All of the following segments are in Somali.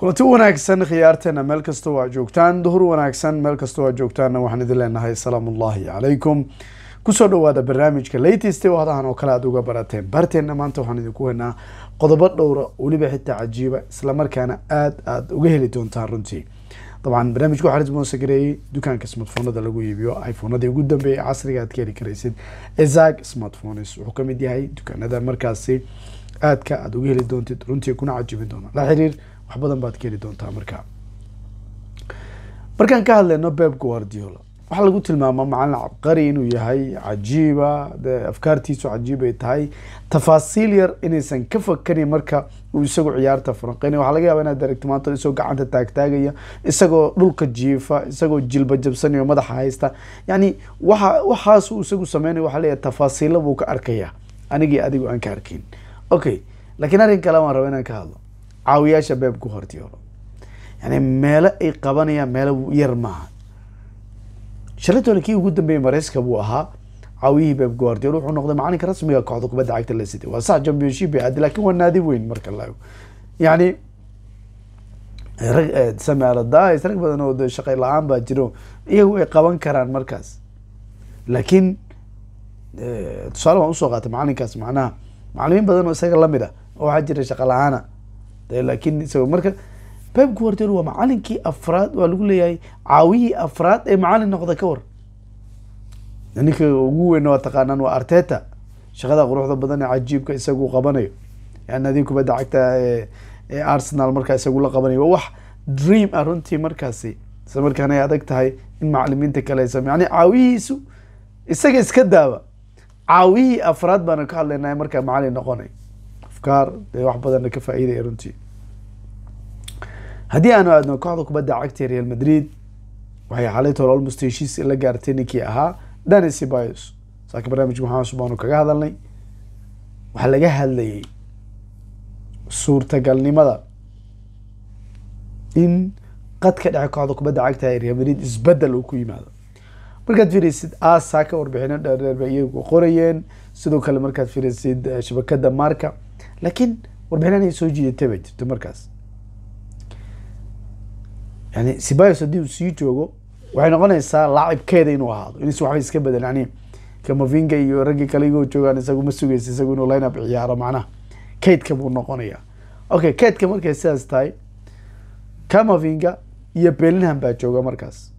kulanti wanaagsan khiyaarteena meel kastoo waa joogtaan duhur wanaagsan meel kastoo waa joogtaanna waxaan idin leenahay salaamu ullaahi calaykum kusoo dhawaada barnaamijka latest wadahan oo kale aad uga barateen barteenna maanta waxaan idinku weynaa qodobo dhowra ah, weliba xitaa cajiiba islamarkaana aad aad uga heli doontaan runtii dabcan barnaamijka waxaa la ismoonsagareeyey dukaanka smartphonada lagu iibiyo iphonadii ugu dambeeyay casriga aad ka heli karaysid ezag smartphones wuxuu kamid yahay dukaanada markaasi aadka aada uga heli doontid runtii kuna cajibi doona la xiriir wax badan baad ka heli doontaa markaa markaan ka hadlayno beb guardiola waxaa lagu tilmaamaa macalin cabqari inuu yahay cajiiba de afkaartiisu cajiibay tahay tafaasiil yar inaysan ka fakarin marka uu isagu ciyaarta faranqeyna waxaa laga yaaba inaad aragti maanta isagoo gacanta taagtaagaya isagoo dhulka jiifa isagoo jilba jabsanayo madaxa haysta yacni waxa waxaas isagu sameynaya waxaa leeyahay tafaasiila buu ka arkaya anigii adigu aan ka arkayn okay laakiin arrin kale waan raba inaan ka hadlo caawiyaa shabaab ku hortiyoolo yani meelo ay qabanayaan meelo yar maaha shalatole kii ugu dambeeyey mareyska buu ahaa caawiyihii baab guardiol wuxuu noqday macalinka rasmiga kooxda kubadda cagta la siday waa sax championship ay lakin waa naadi weyn marka la yani rag eh, samaala daais rag badan oo shaqay la-aan baa jiro iyagu ay qaban karaan markaas laakiin eh, tusaale waan usoo qaatay macalinkaas macnaha macalimiin badan oo isaga lamid ah oo waxaa jira shaqa la-aana laakiin isago marka bab guardiola waa macalinkii afraad waa lagu leeyahay caawihii afraad ee macalin noqda ka war ninka ugu weyn waa taqaanaan waa arteta shaqada quruxda badan ee cajiibka isagu qabanayo naadin kubadda cagta ee arsenal markaa isagu la qabanayo waa wax dream ah runtii markaasi isla markaan ay adag tahay in macalimiinta kale aysa yani caawiyihiisu isaga iska daaba caawihii afraad baana ka hadlaynaa markaa macalin noqonay afkaar dee wax badanna ka faa'iidaya runtii haddii aanu aadno kooxda kubadda cagta real madrid waxay xalay tol almost heshiis la gaartay ninkii ahaa dani sibayos saaka barnaamijka maxamed subaanu kaga hadalnay waxaa laga hadlayay suurtagalnimada in qad ka dhexe kooxda kubadda cagta ee real madrid isbedel uu ku yimaado markaad fiiraysid asaa ka warbixino dheerdheerba iyagu qorayeen sidoo kale markaad fiiraysid eh, shabakada marka laakiin warbixinanay soo jiidatay baa jirto markaas yani sibayos haddii uu sii joogo waxay noqonaysaa laacibkeeda inuu ahaado inas waxba iska badan yani kamavinga iyo raggii kale igoo joogaan isagu ma sugaysa isagu inuu lineup ciyaaro macnaha kaydka buu noqonayaa okay kaydka markay sidaas tahay kamavinga iyo belinham baa jooga markaas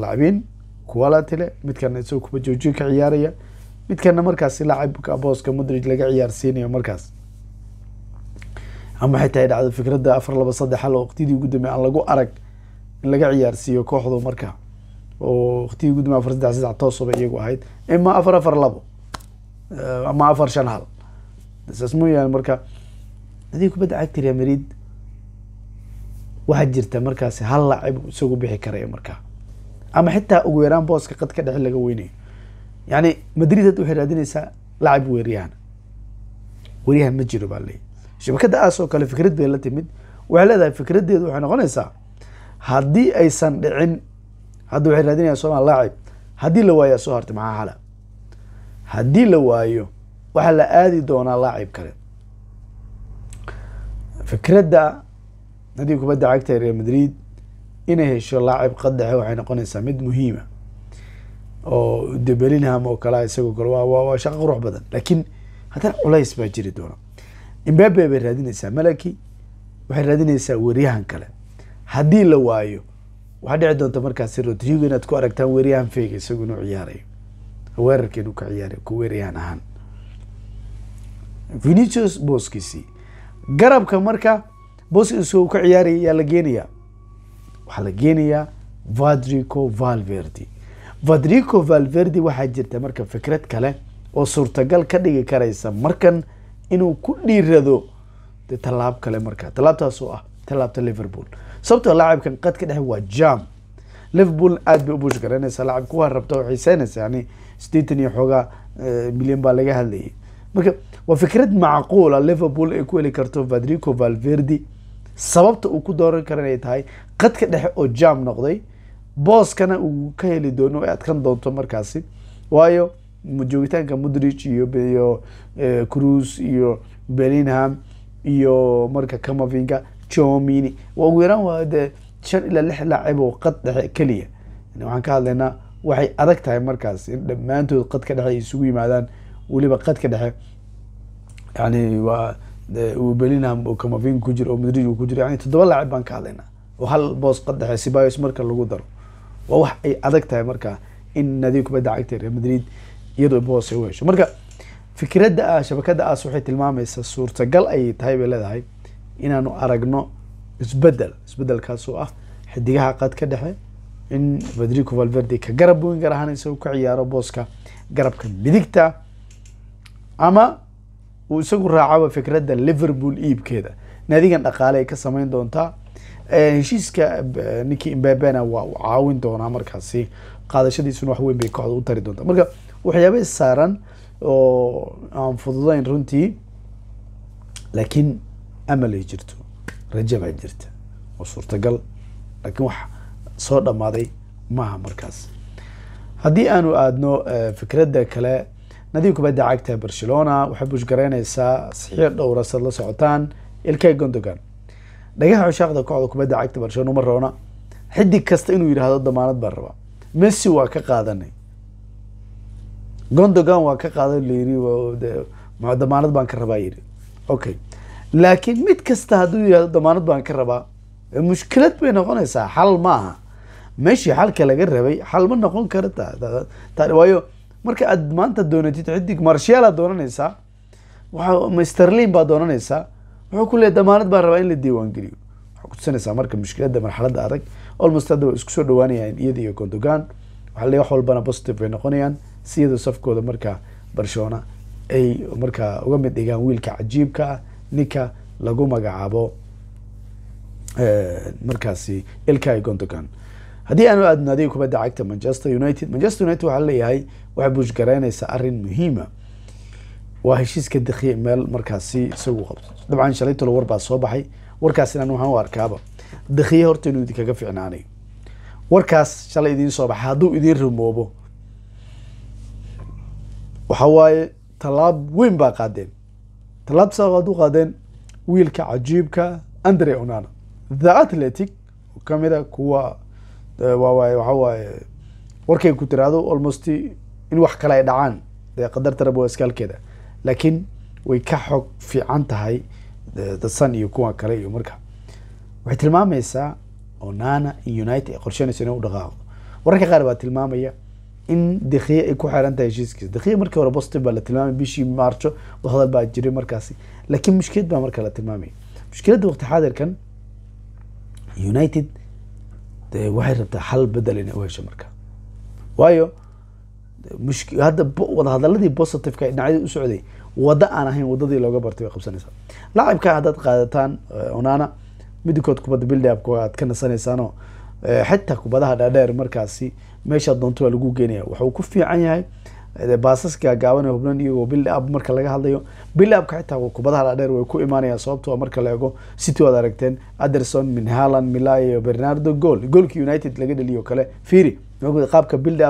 laacibiin kuwa latile midkana isagoo kuba joojin ka ciyaaraya midkana markaasi laacibka booska mudrig laga ciyaarsiinayo markaas ama waxay tahay dhacda fikradda afar laba saddex hal oo waqtiyadii ugu dambe aan lagu arag in laga ciyaarsiiyo kooxdu marka oo waqtiyadii ugu dambe afar saddex saddex toosaba iyagu ahayd ima afar afar labo ama afar shan hal saas mooyaane marka haddii kubadda cagta Real Madrid waxaa jirta markaasi hal laacib isagu bixi karayo markaa ama xitaa ugu yaraan booska qad ka dhexe laga weynayo yacni madrid hadda waxay raadinaysaa lacib weeryahan weeryahan ma jiro baa leeyahy shabakada aasoo kale fikrad bay la timid waxay leedahay fikradeedu waxay noqonaysaa haddii aysan dhicin hadda waxay raadinayaan sooma laacib haddii la waayaa soo hartay maxaa hala haddii la waayo waxaa la aadi doonaa laacib kale fikradda haddii kubadda cagta real madrid inay hesho laacib qadaxe waxay noqonaysaa mid muhiima oo debelinham oo kalea isagoo kale waa shaqo qurux badan laakiin haddana culays baa jiri doona imbabe bay raadinaysaa malaki waxay raadinaysaa weryahan kale haddii la waayo waxaa dhici doonta markaasi rodrigo inaad ku aragtaan weeryahan feega isagu inuu ciyaarayo weerarka inuu ka ciyaarayo ku weeryahan ahaan vinicius booskiisii garabka marka booskiisu uu ka ciyaaraya yaa la geenayaa waxaa la geenayaa vadrico valverdi vadrico valverdi waxaa jirta marka fikrad kale oo suurtagal ka dhigi karaysa markan inuu ku dhiirado tallaab kale marka tallaabtaas ah tallaabta liverpool sababtoo laacibkan qadka dhexe waa jam liverpool aada bay ubush garanaysaa laacibka waa rabta oo xiiseynaysa yani sideetan iyo xoogaa eh, milyan baa laga hadlayay marka waa fikrad macquula ah, liverpool ay ku heli karto vadrico valverdi sababta uu ku dooran kara inay tahay qadka dhexe oo jam noqday booskana uu ka heli doono ay adkan doonto markaasi waayo joogitaanka mudrich iyo cruise iyo eh, berlinham iyo marka camavinga chomini waa ugu yaraan waa dee shan ilaa lix laacib oo qad dhexe keliya waxaan ka hadlaynaa waxay adag tahay markaas in dhammaantood qadka dhexe isugu yimaadaan weliba qadka dhexe yani waa belinham oo camaving ku jiro oo madrid ku jiro yani toddoba laacib baan ka hadlaynaa oo hal boos qad dhexe sibios marka lagu daro waa wax ay adag tahay marka in nadiib kubadda cagta reer madrid iyadoo boose u hesho marka fikradda ah shabakadda aas ah, waxay tilmaamaysaa suurtagal ayay tahay bay leedahay inaanu aragno isbedel isbedelkaasoo ah xidigaha qad dhexe in federico valverde ka garab weyn gaar ahaan isagu ka ciyaaro booska garabka midigta ama uu isagu raacaba fikradda liverpool iibkeeda naadigan dhaqaale ay ka samayn doontaa eh, heshiiska eh, ninkii imbabena waa u caawin doonaa markaasi qaadashadiisuna wax weyn bay kooxda u tari doontaa marka waxyaaba is saaran oo aan fududayn runtii laakiin amal ay jirto raja baa jirta oo suurtagal laakiin wax soo dhammaaday maaha markaas haddii aanu aadno eh, fikradda kale nadiib kubadda cagta barcelona waxay bushgaraynaysaa saxiix dhowra sad la socotaan ilkay gondogan dhagaha cushaaqda kooxda kubadda cagta barcelona uma roona xidig kasta inuu yidhaahdo damaanad baa rabaa messi waa ka qaadanay gondogan waa ka qaadan layiri damaanad baan ka rabaa yiri okay laakiin mid kasta hadduu yihahdo damaanad baan ka rabaa mushkilad bay noqonaysaa xal maaha aha meeshii xalka laga rabay xal ma noqon karo waayo marka aad maanta doonatid xidig marsheelaa doonanaysaa masterlin baa doonanaysaa wuxuu ku leeya damaanad baan rabaa in la diiwaangeliyo waxaa kutusanaysaa marka mushkiladda marxaladda adag olmost hadda isku soo dhawaanayaan iyada iyo gondogan waxa le wax walbana positive bay noqonayaan siyada safkooda markaa barcelona ay markaa uga mid dhigaan wiilka cajiibka ah ninka lagu magacaabo eh, markaasi ilkay gondogan haddii aanu aadno adiga kubadda cagta manchester united manchester united waxaa leeyahay waxay buushgaraynaysaa arrin muhiima ah. waa heshiiska dakhiye meel markaasi isagu qabto dabcan shalaytolo war baa soo baxay warkaasina waxaan u arkaaba dakhiye horta inuu idinkaga ficnaanayo warkaas shalay idiin soo baxa hadduu idiin rumoobo waxa waaye tallaab weyn baa qaadeen tallaabtaas waxaad u qaadeen wiilka cajiibka andre onana the athletic oo kamid a ah kuwa waawaay waxa warkay ku tiraahdo almost in wax kale ay dhacaan dee qadartana waa iskaalkeeda laakiin way ka xog fiican tahay dasan iyo kuwa kale iyo marka waxay tilmaameysaa onana in united ay qorsheynayso inay u dhaqaaqdo wararka qaar baa tilmaamaya in dekiye ay ku xeeran tahay heshiiskiisa dekiye markii hore boston baa la tilmaamay bishii maarjo hadal baa jiray markaasi laakiin mushkilad baa marka la tilmaamay mushkiladda waqti xaadirkan united waxay rabtaa xal bedel inay u hesho marka waayo mushk hadda wadahadaladii positiveka dhinacyadii u socday wada aan ahayn waddadii looga bartay way qabsanaysaa laacibka haddaad qaadataan eh, onana midikood kubadda buildup-ka aad ka nasanaysaan Eh, xitaa kubadaha dhaadheer markaasi meesha doonto lagu geenaya waxuu ku fiican yahay eh, baasaska gaaban ee hubnan iyo bil marka laga hadlayo bil upka xitaa kubadaha dhaadheer way ku imaanayaan sababtoo ah marka la eego city waad aragteen aderson minhalan haland iyo bernardo gool goolkii united laga dheliyo kale fiiri qaabka build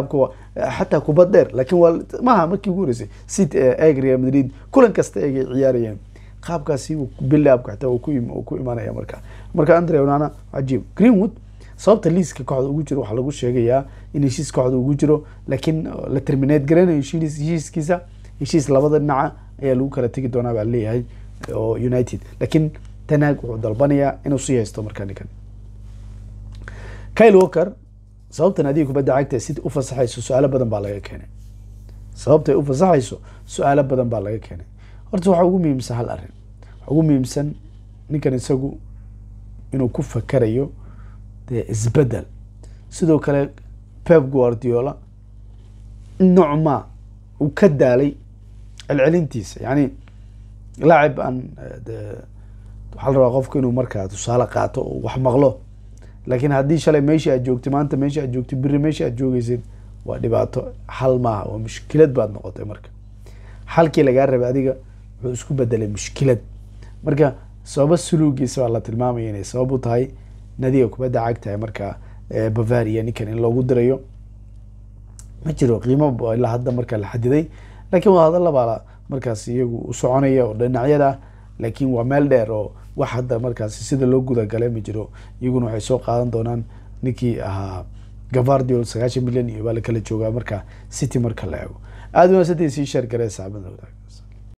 xataa eh, kubad dheer laakiin waa maha markii ugu horeysay city eeg real madrid kulan kasta eegay ciyaarayeen qaabkaasi build upka xitaa ku imaanaya marka marka andre onana cajiib greenwood sababta liiska kooxda ugu jiro waxaa lagu sheegayaa in heshiis kooxda ugu jiro laakiin uh, la terminate gareynayo heshiiskiisa heshiis labada dhinaca ayaa lagu kala tegi doonaa baa leeyahay oo uh, united laakiin tanaag wuxuu dalbanayaa inuu sii haysto markaa ninkan kyle walker sababtan adiga kubadda cagta sida u fasaxayso su-aalo badan baa laga keenay sababtay u fasaxayso su-aalo badan baa laga keenay horta waxaa ugu muhiimsan hal arrin waxaa ugu muhiimsan ninkan isagu inuu ku fakarayo dee isbedel sidoo kale pep guardiola nocma uu ka daalay celcelintiisa yacni lacab aan eh, de waxaa la rabaa qofka inuu markaa tusaale qaato oo wax maqlo laakiin haddii shalay meeshii aad joogtay maanta meeshii aad joogtay biri meeshii aad joogeysid waa dhibaato xal maaha waa mushkilad baad noqotay marka xalkii lagaa rabay adiga wuxuu isku bedelay mushkilad marka sababa suluugiisa baa la tilmaamaya inay sabab u tahay nadiga kubadda cagta marka bavaria ninkan in loogu dirayo ma jiro qiimo ilaa hadda marka la xadiday laakiin waa hadalla markaas iyagu u soconaya oo dhinacyada laakiin waa meel dheer oo wax hadda markaas sida loo gudagalay ma jiro iyaguna waxay soo qaadan doonaan ninkii ahaa gavardiol sagaashan milyan iyo baa la kala joogaa marka city marka la eego aada wanaagsantaysii sheer garee saabada wadaag